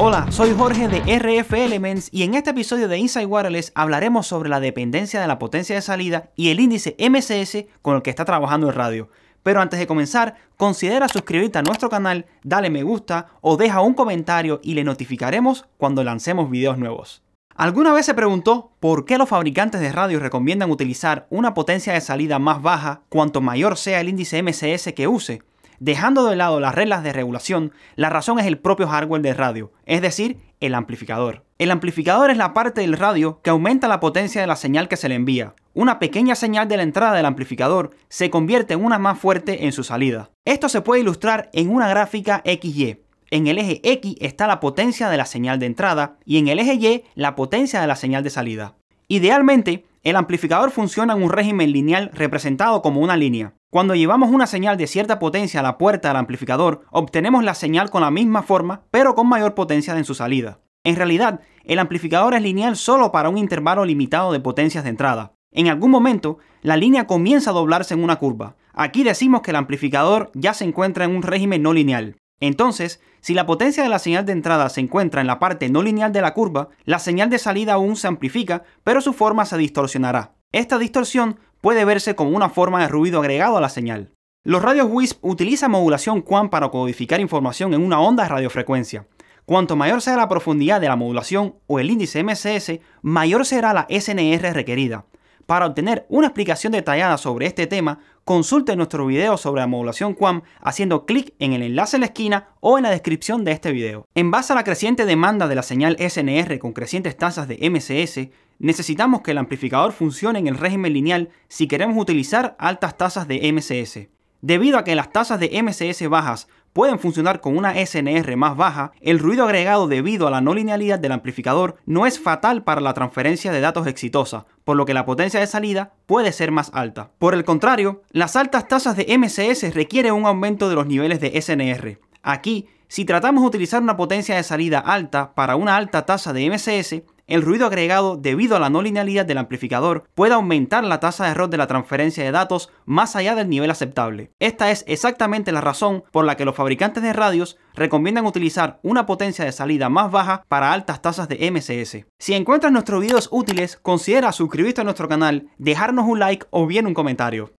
Hola, soy Jorge de RF Elements y en este episodio de Inside Wireless hablaremos sobre la dependencia de la potencia de salida y el índice MCS con el que está trabajando el radio. Pero antes de comenzar, considera suscribirte a nuestro canal, dale me gusta o deja un comentario y le notificaremos cuando lancemos videos nuevos. ¿Alguna vez se preguntó por qué los fabricantes de radio recomiendan utilizar una potencia de salida más baja cuanto mayor sea el índice MCS que use? Dejando de lado las reglas de regulación, la razón es el propio hardware de radio, es decir, el amplificador. El amplificador es la parte del radio que aumenta la potencia de la señal que se le envía. Una pequeña señal de la entrada del amplificador se convierte en una más fuerte en su salida. Esto se puede ilustrar en una gráfica XY. En el eje X está la potencia de la señal de entrada y en el eje Y la potencia de la señal de salida. Idealmente, el amplificador funciona en un régimen lineal representado como una línea. Cuando llevamos una señal de cierta potencia a la puerta del amplificador, obtenemos la señal con la misma forma, pero con mayor potencia en su salida. En realidad, el amplificador es lineal solo para un intervalo limitado de potencias de entrada. En algún momento, la línea comienza a doblarse en una curva. Aquí decimos que el amplificador ya se encuentra en un régimen no lineal. Entonces, si la potencia de la señal de entrada se encuentra en la parte no lineal de la curva, la señal de salida aún se amplifica, pero su forma se distorsionará. Esta distorsión puede verse como una forma de ruido agregado a la señal. Los radios WISP utilizan modulación QAM para codificar información en una onda de radiofrecuencia. Cuanto mayor sea la profundidad de la modulación o el índice MCS, mayor será la SNR requerida. Para obtener una explicación detallada sobre este tema, consulte nuestro video sobre la modulación QAM haciendo clic en el enlace en la esquina o en la descripción de este video. En base a la creciente demanda de la señal SNR con crecientes tasas de MCS, necesitamos que el amplificador funcione en el régimen lineal si queremos utilizar altas tasas de MCS. Debido a que las tasas de MCS bajas pueden funcionar con una SNR más baja, el ruido agregado debido a la no linealidad del amplificador no es fatal para la transferencia de datos exitosa, por lo que la potencia de salida puede ser más alta. Por el contrario, las altas tasas de MCS requieren un aumento de los niveles de SNR. Aquí, si tratamos de utilizar una potencia de salida alta para una alta tasa de MCS, el ruido agregado debido a la no linealidad del amplificador puede aumentar la tasa de error de la transferencia de datos más allá del nivel aceptable. Esta es exactamente la razón por la que los fabricantes de radios recomiendan utilizar una potencia de salida más baja para altas tasas de MSS. Si encuentras nuestros videos útiles, considera suscribirte a nuestro canal, dejarnos un like o bien un comentario.